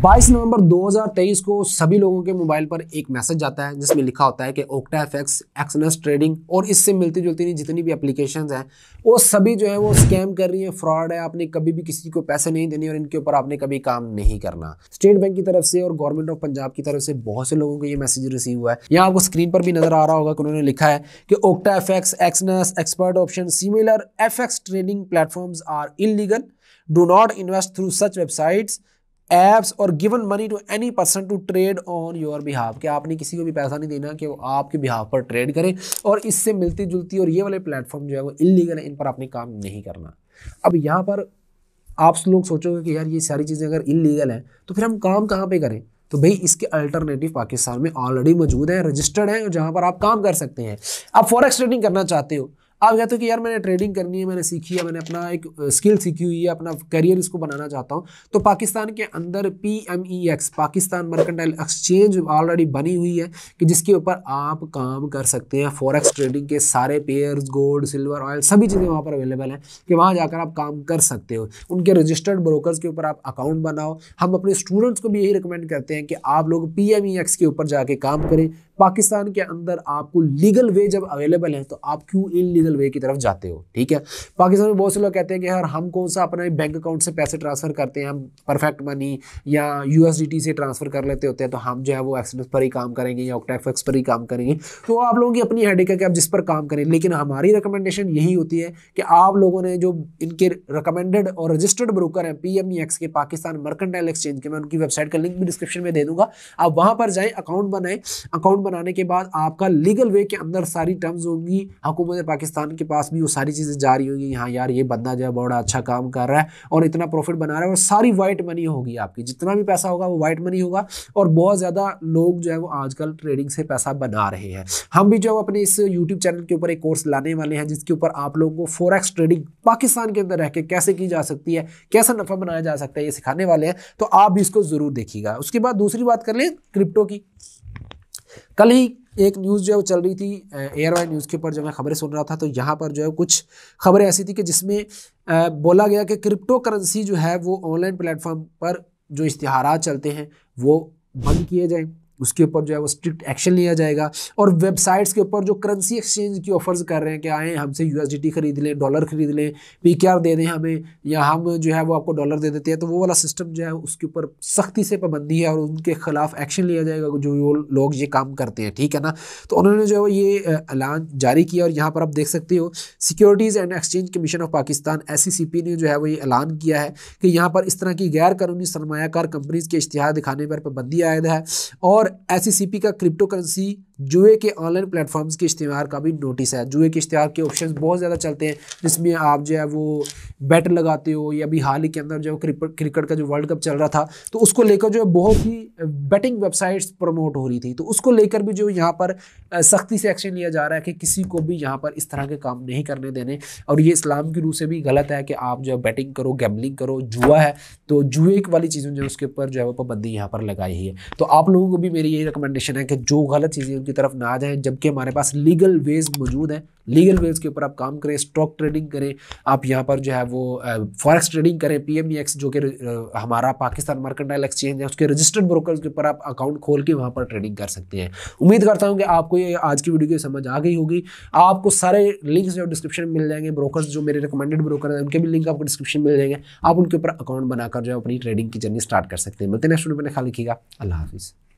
22 नवंबर 2023 को सभी लोगों के मोबाइल पर एक मैसेज जाता है जिसमें लिखा होता है कि Octa F X Exness trading और इससे मिलती जुलती जितनी भी एप्लीकेशन हैं वो सभी जो है वो स्कैम कर रही हैं फ्रॉड है आपने कभी भी किसी को पैसे नहीं देने और इनके ऊपर आपने कभी काम नहीं करना स्टेट बैंक की तरफ से और गवर्नमेंट ऑफ पंजाब की तरफ से बहुत से लोगों को ये मैसेज रिसीव हुआ है यहाँ आपको स्क्रीन पर भी नजर आ रहा होगा कि उन्होंने लिखा है कि Octa F X Exness expert option similar F X trading platform are in do not invest through such websites apps और given money to any person to trade on your behalf कि आपने किसी को भी पैसा नहीं देना कि वो आपके बिहाफ पर ट्रेड करें और इससे मिलती जुलती और ये वाले प्लेटफॉर्म जो है वो इलीगल है इन पर आपने काम नहीं करना अब यहाँ पर आप लोग सोचोगे कि यार ये सारी चीज़ें अगर इलीगल हैं तो फिर हम काम कहाँ पर करें तो भाई इसके अल्टरनेटिव पाकिस्तान में ऑलरेडी मौजूद हैं रजिस्टर्ड हैं जहाँ पर आप काम कर सकते हैं आप फॉरेक्स ट्रेडिंग करना चाहते हो आप कहते हो कि यार मैंने ट्रेडिंग करनी है मैंने सीखी है मैंने अपना एक स्किल सीखी हुई है अपना करियर इसको बनाना चाहता हूँ तो पाकिस्तान के अंदर P M E X Pakistan mercantile exchange already बनी हुई है कि जिसके ऊपर आप काम कर सकते हैं फॉरेक्स ट्रेडिंग के सारे पेयर्स गोल्ड सिल्वर ऑयल सभी चीज़ें वहाँ पर अवेलेबल हैं कि वहाँ जाकर आप काम कर सकते हो उनके रजिस्टर्ड ब्रोकर्स के ऊपर आप अकाउंट बनाओ हम अपने स्टूडेंट्स को भी यही रिकमेंड करते हैं कि आप लोग पी एम ई एक्स के ऊपर जाके काम करें पाकिस्तान के अंदर आपको लीगल वे जब अवेलेबल है तो आप क्यों इन ट्रेडिशनल वे की तरफ जाते हो ठीक है पाकिस्तान में बहुत से लोग कहते हैं कि यार हम कौन सा अपना बैंक अकाउंट से पैसे ट्रांसफ़र करते हैं हम परफेक्ट मनी या यू से ट्रांसफ़र कर लेते होते हैं तो हम जो है वो एक्सप्रेस पर ही काम करेंगे या ऑक्टाफेक्स पर ही काम करेंगे तो आप लोगों की अपनी हेडिक है कि आप जिस पर काम करें लेकिन हमारी रिकमेंडेशन यही होती है कि आप लोगों ने जो इनके रिकमेंडेड और रजिस्टर्ड ब्रोकर हैं पी e के पाकिस्तान मर्केंटाइल एक्सचेंज के मैं उनकी वेबसाइट का लिंक भी डिस्क्रिप्शन में दे दूंगा आप वहाँ पर जाएँ अकाउंट बनाएं अकाउंट बनाने के बाद आपका लीगल वे के अंदर सारी टर्म्स होंगी हुकूमत पाकिस्तान पाकिस्तान के पास भी वो सारी चीज़ें जा रही होंगी हाँ यार ये बंदा जो है बड़ा अच्छा काम कर रहा है और इतना प्रॉफिट बना रहा है और सारी वाइट मनी होगी आपकी जितना भी पैसा होगा वो वाइट मनी होगा और बहुत ज़्यादा लोग जो है वो आजकल ट्रेडिंग से पैसा बना रहे हैं हम भी जो है अपने इस यूट्यूब चैनल के ऊपर एक कोर्स लाने वाले हैं जिसके ऊपर आप लोगों को फोरेक्स ट्रेडिंग पाकिस्तान के अंदर रह के कैसे की जा सकती है कैसा नफ़ा बनाया जा सकता है ये सिखाने वाले हैं तो आप भी इसको ज़रूर देखिएगा उसके बाद दूसरी बात कर लें क्रिप्टो की कल ही एक न्यूज़ जो है वो चल रही थी एयर वाई न्यूज़ के ऊपर जब मैं खबरें सुन रहा था तो यहाँ पर जो है कुछ खबरें ऐसी थी कि जिसमें बोला गया कि क्रिप्टो करेंसी जो है वो ऑनलाइन प्लेटफॉर्म पर जो इश्तहार चलते हैं वो बंद किए जाएँ उसके ऊपर जो है वो स्ट्रिक्ट एक्शन लिया जाएगा और वेबसाइट्स के ऊपर जो करेंसी एक्सचेंज की ऑफर्स कर रहे हैं कि आए हमसे यू खरीद लें डॉलर खरीद लें पी दे दें हमें या हम जो है वो आपको डॉलर दे देते हैं तो वो वाला सिस्टम जो है उसके ऊपर सख्ती से पाबंदी है और उनके खिलाफ एक्शन लिया जाएगा जो वो लोग ये काम करते हैं ठीक है ना तो उन्होंने जो है ये ऐलान जारी किया और यहाँ पर आप देख सकते हो securities and exchange commission of Pakistan S ने जो है वो ये ऐलान किया है कि यहाँ पर इस तरह की गैर कानूनी सरमाकार कंपनीज़ के इश्तहार दिखाने पर पाबंदी आयद है और पर एस e का क्रिप्टो करेंसी जुए के ऑनलाइन प्लेटफॉर्म्स के इश्तहार का भी नोटिस है जुए के इश्तेहार के ऑप्शन बहुत ज़्यादा चलते हैं जिसमें आप जो है वो बैट लगाते हो या अभी हाल ही के अंदर जो क्रिकेट का जो वर्ल्ड कप चल रहा था तो उसको लेकर जो है बहुत ही बैटिंग वेबसाइट्स प्रमोट हो रही थी तो उसको लेकर भी जो यहाँ पर सख्ती से एक्शन लिया जा रहा है कि किसी को भी यहाँ पर इस तरह के काम नहीं करने देने और ये इस्लाम की रूह से भी गलत है कि आप जो है बैटिंग करो गैमलिंग करो जुआ है तो जुए वाली चीज़ों जो उसके ऊपर जो है वो पाबंदी यहाँ पर लगाई है तो आप लोगों को भी मेरी यही रिकमेंडेशन है कि जो गलत चीज़ें उनकी तरफ ना जाएँ जबकि हमारे पास लीगल वेज मौजूद हैं लीगल वेज के ऊपर आप काम करें स्टॉक ट्रेडिंग करें आप यहाँ पर जो है वो फॉरेक्स ट्रेडिंग करें पी e जो कि हमारा पाकिस्तान मर्केंटाइल एक्सचेंज है उसके रजिस्टर्ड ब्रोकर्स के ऊपर आप अकाउंट खोल के वहाँ पर ट्रेडिंग कर सकते हैं उम्मीद करता हूँ कि आपको ये आज की वीडियो की समझ आ गई होगी आपको सारे लिंक्स जो डिस्क्रिप्शन में मिल जाएंगे ब्रोकर जो मेरे रिकमेंडेड ब्रोकर हैं उनके भी लिंक आपको डिस्क्रिप्शन मिल जाएंगे आप उनके ऊपर अकाउंट बनाकर जो है अपनी ट्रेडिंग की जर्नी स्टार्ट कर सकते हैं मिलते नेक्स्ट वीडियो में ख्याल रखिएगा अल्लाह हाफिज़